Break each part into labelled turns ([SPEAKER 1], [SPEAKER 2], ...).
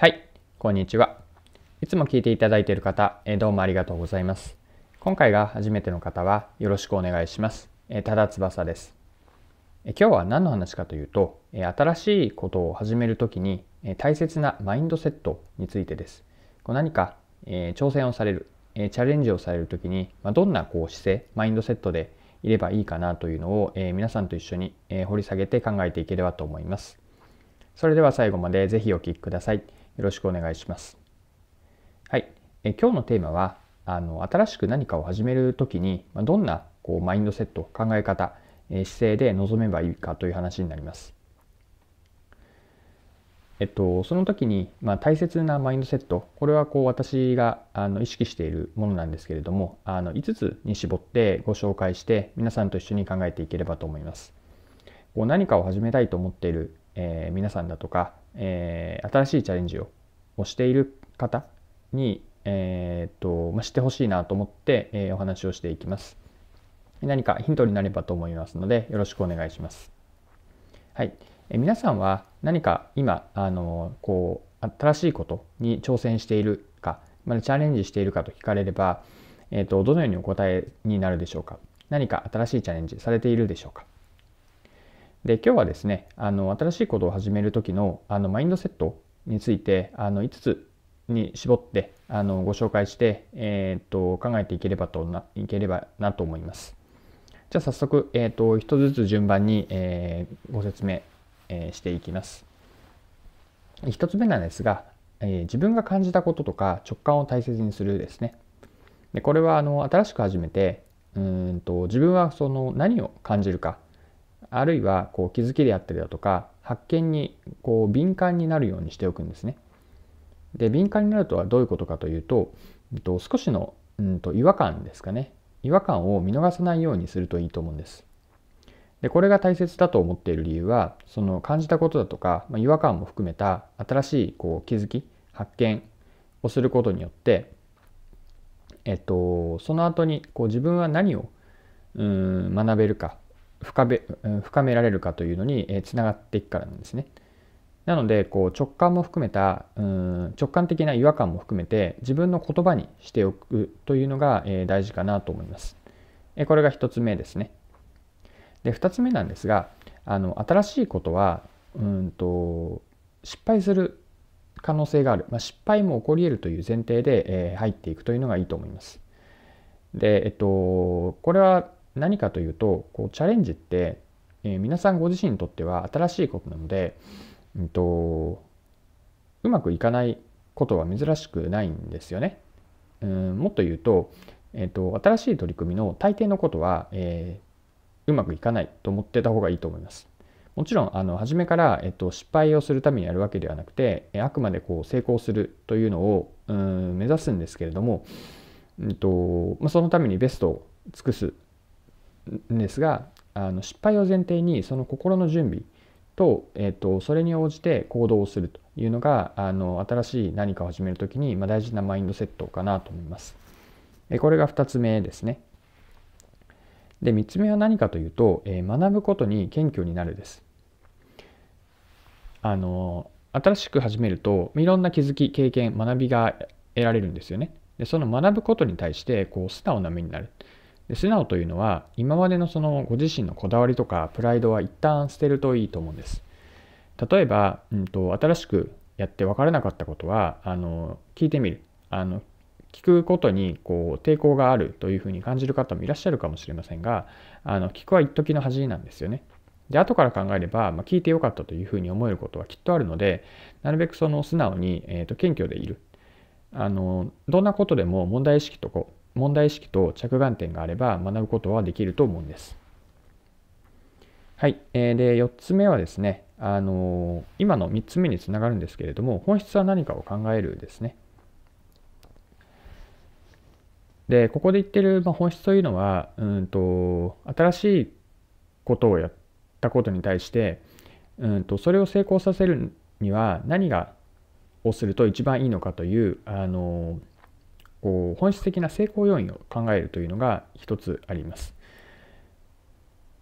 [SPEAKER 1] はい、こんにちは。いつも聞いていただいている方、えどうもありがとうございます。今回が初めての方はよろしくお願いします。えただ翼です。え今日は何の話かというと、え新しいことを始めるときに、え大切なマインドセットについてです。こう何か、え挑戦をされる、えチャレンジをされるときに、まどんなこう姿勢、マインドセットでいればいいかなというのを、え皆さんと一緒に、え掘り下げて考えていければと思います。それでは最後まで是非お聴きください。よろしくお願いします。はい、え今日のテーマはあの新しく何かを始める時にどんなこうマインドセット考え方姿勢で臨めばいいかという話になります。えっと、その時に、まあ、大切なマインドセットこれはこう私があの意識しているものなんですけれどもあの5つに絞ってご紹介して皆さんと一緒に考えていければと思います。こう何かを始めたいと思っている、えー、皆さんだとかえー、新しいチャレンジをしている方に、えーとまあ、知ってほしいなと思って、えー、お話をしていきます。何かヒントになればと思いますのでよろしくお願いします。はい、えー、皆さんは何か今あのこう新しいことに挑戦しているか、まだチャレンジしているかと聞かれれば、えーとどのようにお答えになるでしょうか何か新しいチャレンジされているでしょうかで今日はですねあの新しいことを始める時のあのマインドセットについてあの5つに絞ってあのご紹介して、えー、っと考えていければとないければなと思います。じゃあ早速、えー、っと1つずつ順番に、えー、ご説明、えしていきます。1つ目なんですが、え自分が感じたこととか直感を大切にするですね。でこれはあの新しく始めてうんと自分はその何を感じるかあるいはこう気づきであったりだとか発見にこう敏感になるようにしておくんですね。で敏感になるとはどういうことかというと、えっと、少しの、うんと違和感ですかね違和感を見逃さないようにするといいと思うんです。でこれが大切だと思っている理由はその感じたことだとか、まあ、違和感も含めた新しいこう気づき発見をすることによって、えっと、その後にこう自分は何をうん学べるか深め深められるかというのにつながっていくからなんですね。なのでこう直感も含めたうん直感的な違和感も含めて自分の言葉にしておくというのが、え大事かなと思います。えこれが1つ目ですね。で2つ目なんですがあの新しいことはうんと失敗する可能性がある、まあ、失敗も起こり得るという前提で、え入っていくというのがいいと思います。でえっとこれは何かというとこうチャレンジって、えー、皆さんご自身にとっては新しいことなので、うんと、うまくいかないことは珍しくないんですよね。うんもっと言うと,、えーと、新しい取り組みの大抵のことは、えー、うまくいかないと思ってた方がいいと思います。もちろんあの初めから、えっと、失敗をするためにやるわけではなくてえあくまでこう成功するというのをうん目指すんですけれども、うんとまあ、そのためにベストを尽くすんですがあの失敗を前提にその心の準備と,、えーと、それに応じて行動をするというのがあの新しい何かを始める時に、まあ、大事なマインドセットかなと思います。でこれが2つ目ですね。で3つ目は何かというと、えー、学ぶことに謙虚になるです。あの新しく始めるといろんな気づき経験学びが得られるんですよね。でその学ぶことに対してこう素直な目になる。で素直というのは今までのそのご自身のこだわりとかプライドは一旦捨てるといいと思うんです。例えば、うんと、新しくやって分からなかったことはあの聞いてみるあの聞くことにこう抵抗があるというふうに感じる方もいらっしゃるかもしれませんがあの聞くは一時の恥なんですよね。で後から考えれば、まあ、聞いてよかったというふうに思えることはきっとあるのでなるべくその素直に、えーと、謙虚でいるあのどんなことでも問題意識とこ問題意識と着眼点があれば学ぶことはできると思うんです。はい。えー、で、4つ目はですね、あのー、今の3つ目につながるんですけれども、本質は何かを考えるですね。で、ここで言ってる、まあ、本質というのは、うんと、新しいことをやったことに対して、うんと、それを成功させるには何がをすると一番いいのかという、あのー、こう本質的な成功要因を考えるというのが一つあります。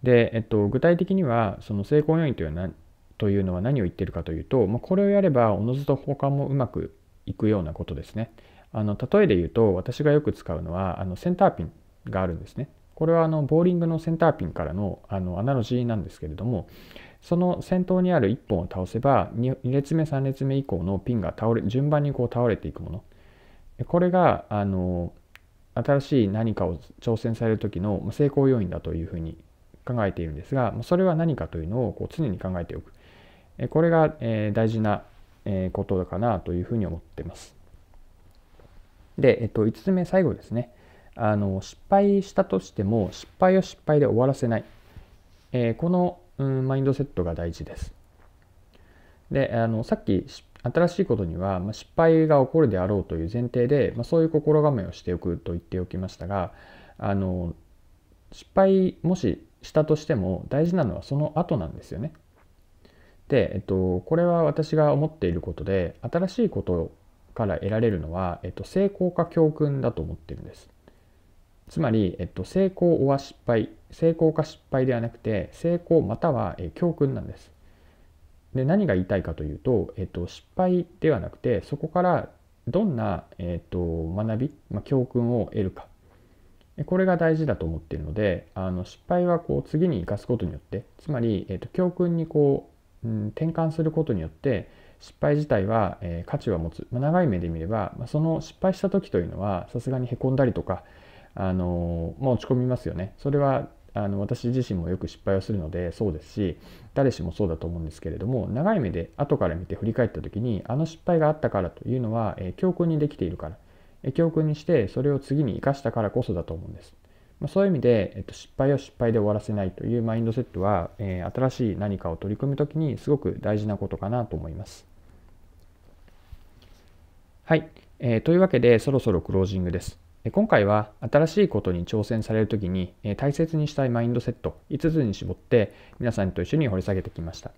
[SPEAKER 1] で、えっと、具体的にはその成功要因というのはというのは何を言ってるかというと、まあ、これをやればおのずと他もうまくいくようなことですね。あの例えで言うと私がよく使うのはあのセンターピンがあるんですね。これはあのボーリングのセンターピンからのあのアナロジーなんですけれどもその先頭にある1本を倒せば 2, 列目3列目以降のピンが倒れ順番にこう倒れていくものこれがあの新しい何かを挑戦される時の成功要因だというふうに考えているんですがそれは何かというのをこう常に考えておくこれが大事なことかなというふうに思っています。で、えっと、5つ目最後ですねあの失敗したとしても失敗を失敗で終わらせない、えこの、マインドセットが大事です。であのさっき失新しいことには、ま失敗が起こるであろうという前提で、まそういう心構えをしておくと言っておきましたがあの失敗もししたとしても大事なのはその後なんですよね。で、えっと、これは私が思っていることで新しいことから得られるのは、えっと、成功か教訓だと思ってるんです。つまり、えっと、成功は失敗成功か失敗ではなくて成功または教訓なんです。で何が言いたいかというと、えっと、失敗ではなくてそこからどんな、えっと、学び、まあ、教訓を得るかこれが大事だと思っているのであの失敗はこう次に生かすことによってつまり、えっと、教訓にこう、うん、転換することによって失敗自体は、えー、価値は持つ、まあ、長い目で見れば、まあ、その失敗した時というのはさすがにへこんだりとか、あのー、ま落ち込みますよねそれはあの私自身もよく失敗をするのでそうですし誰しもそうだと思うんですけれども長い目で後から見て振り返った時にあの失敗があったからというのは、え教訓にできているから、え教訓にしてそれを次に生かしたからこそだと思うんです。まそういう意味で、えっと、失敗を失敗で終わらせないというマインドセットは、えー、新しい何かを取り組む時にすごく大事なことかなと思います。はい、えー、というわけでそろそろクロージングです。今回は新しいことに挑戦される時に大切にしたいマインドセット5つに絞って皆さんと一緒に掘り下げてきました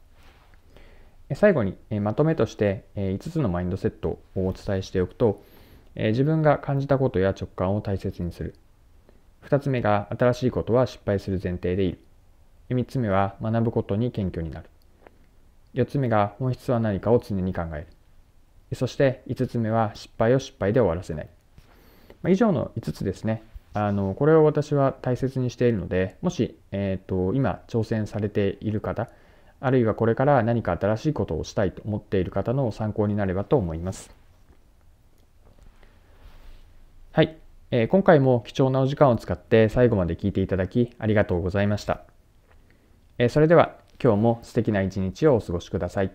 [SPEAKER 1] 最後にまとめとして5つのマインドセットをお伝えしておくと自分が感じたことや直感を大切にする2つ目が新しいことは失敗する前提でいる3つ目は学ぶことに謙虚になる4つ目が本質は何かを常に考えるそして5つ目は失敗を失敗で終わらせないまあ、以上の5つですねあのこれを私は大切にしているのでもし、えーと、今挑戦されている方あるいはこれから何か新しいことをしたいと思っている方の参考になればと思います。はい、えー、今回も貴重なお時間を使って最後まで聞いていただきありがとうございました。えー、それでは今日も素敵な一日をお過ごしください。